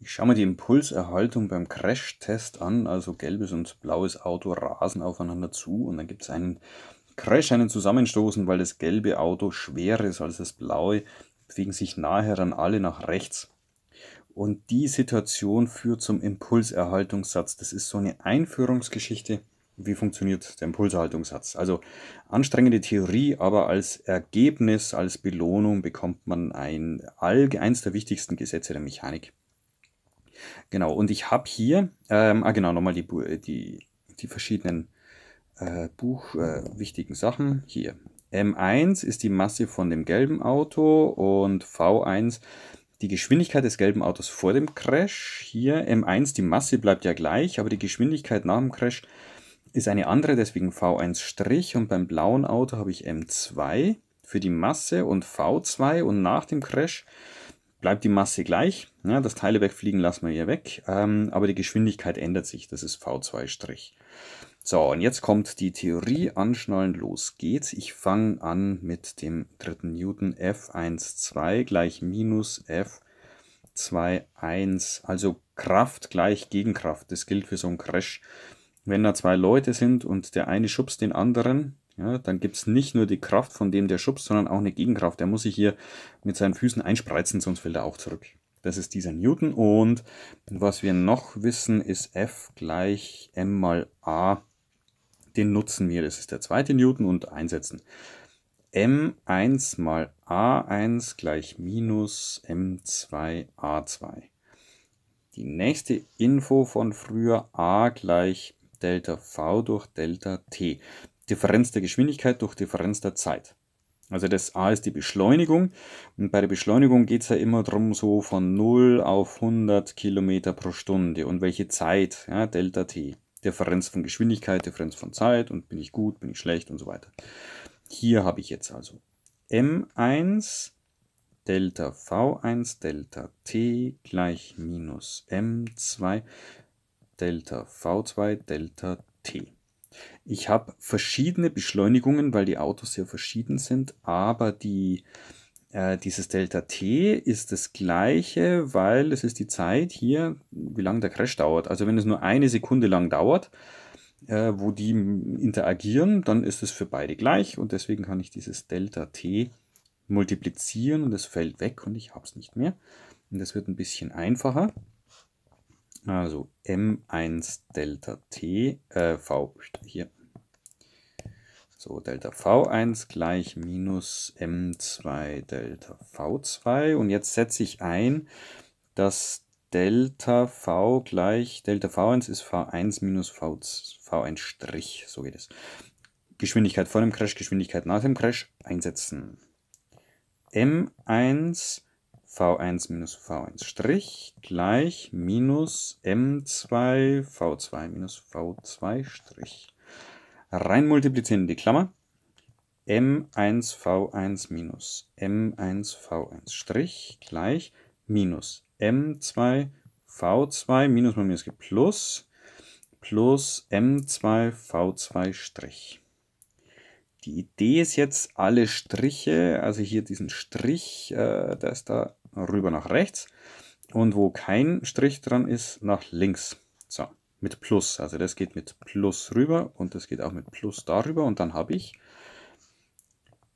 Ich schaue mir die Impulserhaltung beim Crashtest an, also gelbes und blaues Auto rasen aufeinander zu und dann gibt es einen Crash, einen Zusammenstoßen, weil das gelbe Auto schwerer ist als das blaue, bewegen sich nachher dann alle nach rechts. Und die Situation führt zum Impulserhaltungssatz. Das ist so eine Einführungsgeschichte. Wie funktioniert der Impulserhaltungssatz? Also anstrengende Theorie, aber als Ergebnis, als Belohnung bekommt man ein, eins der wichtigsten Gesetze der Mechanik. Genau, und ich habe hier, ähm, ah genau, nochmal die, äh, die, die verschiedenen äh, Buch äh, Sachen. Hier, M1 ist die Masse von dem gelben Auto und V1 die Geschwindigkeit des gelben Autos vor dem Crash. Hier M1, die Masse bleibt ja gleich, aber die Geschwindigkeit nach dem Crash ist eine andere, deswegen V1' und beim blauen Auto habe ich M2 für die Masse und V2 und nach dem Crash bleibt die Masse gleich. Ja, das Teile wegfliegen lassen wir hier weg, ähm, aber die Geschwindigkeit ändert sich. Das ist V2'. So, und jetzt kommt die Theorie anschnallen, los geht's. Ich fange an mit dem dritten Newton F12 gleich minus F21. Also Kraft gleich Gegenkraft. Das gilt für so einen Crash. Wenn da zwei Leute sind und der eine schubst den anderen, ja, dann gibt es nicht nur die Kraft von dem, der schubst, sondern auch eine Gegenkraft. Der muss sich hier mit seinen Füßen einspreizen, sonst fällt er auch zurück. Das ist dieser Newton. Und was wir noch wissen, ist F gleich M mal A. Den nutzen wir. Das ist der zweite Newton und einsetzen. M1 mal A1 gleich minus M2 A2. Die nächste Info von früher A gleich Delta V durch Delta T. Differenz der Geschwindigkeit durch Differenz der Zeit. Also das A ist die Beschleunigung und bei der Beschleunigung geht es ja immer darum, so von 0 auf 100 Kilometer pro Stunde und welche Zeit, ja, Delta T. Differenz von Geschwindigkeit, Differenz von Zeit und bin ich gut, bin ich schlecht und so weiter. Hier habe ich jetzt also M1 Delta V1 Delta T gleich minus M2 Delta V2 Delta T. Ich habe verschiedene Beschleunigungen, weil die Autos sehr verschieden sind, aber die, äh, dieses Delta T ist das gleiche, weil es ist die Zeit hier, wie lange der Crash dauert. Also wenn es nur eine Sekunde lang dauert, äh, wo die interagieren, dann ist es für beide gleich und deswegen kann ich dieses Delta T multiplizieren und es fällt weg und ich habe es nicht mehr. Und das wird ein bisschen einfacher. Also M1 Delta T, äh, V hier. So, Delta V1 gleich minus M2 Delta V2. Und jetzt setze ich ein, dass Delta V gleich, Delta V1 ist V1 minus v V1 Strich, so geht es. Geschwindigkeit vor dem Crash, Geschwindigkeit nach dem Crash einsetzen. M1 v1 minus v1 Strich gleich minus m2 v2 minus v2 Strich. Rein multiplizieren in die Klammer. m1 v1 minus m1 v1 Strich gleich minus m2 v2 minus mal minus gibt plus plus m2 v2 Strich. Die Idee ist jetzt alle Striche, also hier diesen Strich, äh, der ist da rüber nach rechts und wo kein Strich dran ist, nach links. So, mit Plus. Also das geht mit Plus rüber und das geht auch mit Plus darüber und dann habe ich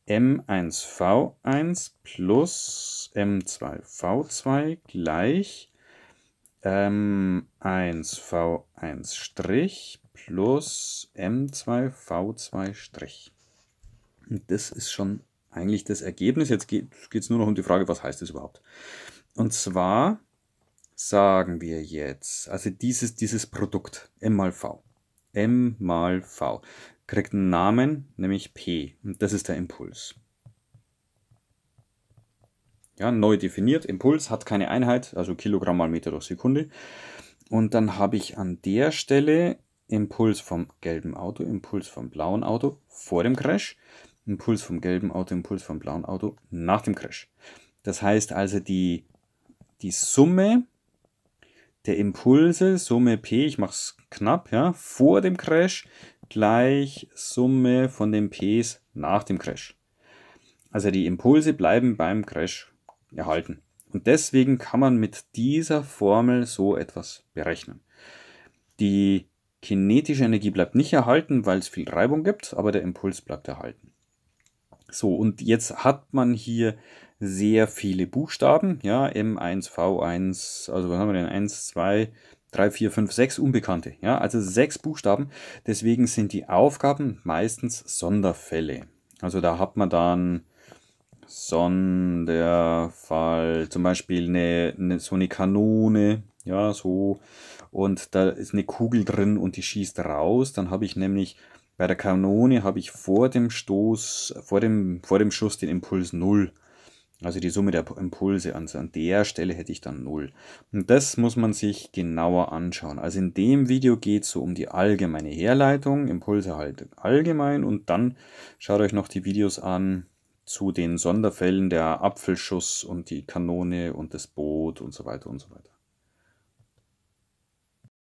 M1V1 plus M2V2 gleich M1V1 Strich plus M2V2 Strich. Und das ist schon eigentlich das Ergebnis. Jetzt geht es nur noch um die Frage, was heißt das überhaupt? Und zwar sagen wir jetzt, also dieses, dieses Produkt, M mal V. M mal V kriegt einen Namen, nämlich P. Und das ist der Impuls. Ja, neu definiert. Impuls hat keine Einheit, also Kilogramm mal Meter durch Sekunde. Und dann habe ich an der Stelle Impuls vom gelben Auto, Impuls vom blauen Auto vor dem Crash. Impuls vom gelben Auto, Impuls vom blauen Auto nach dem Crash. Das heißt also, die, die Summe der Impulse, Summe P, ich mache es knapp, ja, vor dem Crash gleich Summe von den Ps nach dem Crash. Also die Impulse bleiben beim Crash erhalten. Und deswegen kann man mit dieser Formel so etwas berechnen. Die kinetische Energie bleibt nicht erhalten, weil es viel Reibung gibt, aber der Impuls bleibt erhalten. So, und jetzt hat man hier sehr viele Buchstaben. Ja, M1, V1, also was haben wir denn? 1, 2, 3, 4, 5, 6 Unbekannte. Ja, also sechs Buchstaben. Deswegen sind die Aufgaben meistens Sonderfälle. Also da hat man dann Sonderfall, zum Beispiel eine, eine, so eine Kanone, ja, so, und da ist eine Kugel drin und die schießt raus. Dann habe ich nämlich bei der Kanone habe ich vor dem Stoß, vor dem, vor dem Schuss den Impuls 0. Also die Summe der Impulse. Also an der Stelle hätte ich dann 0. Und das muss man sich genauer anschauen. Also in dem Video geht es so um die allgemeine Herleitung, Impulse halt allgemein. Und dann schaut euch noch die Videos an zu den Sonderfällen der Apfelschuss und die Kanone und das Boot und so weiter und so weiter.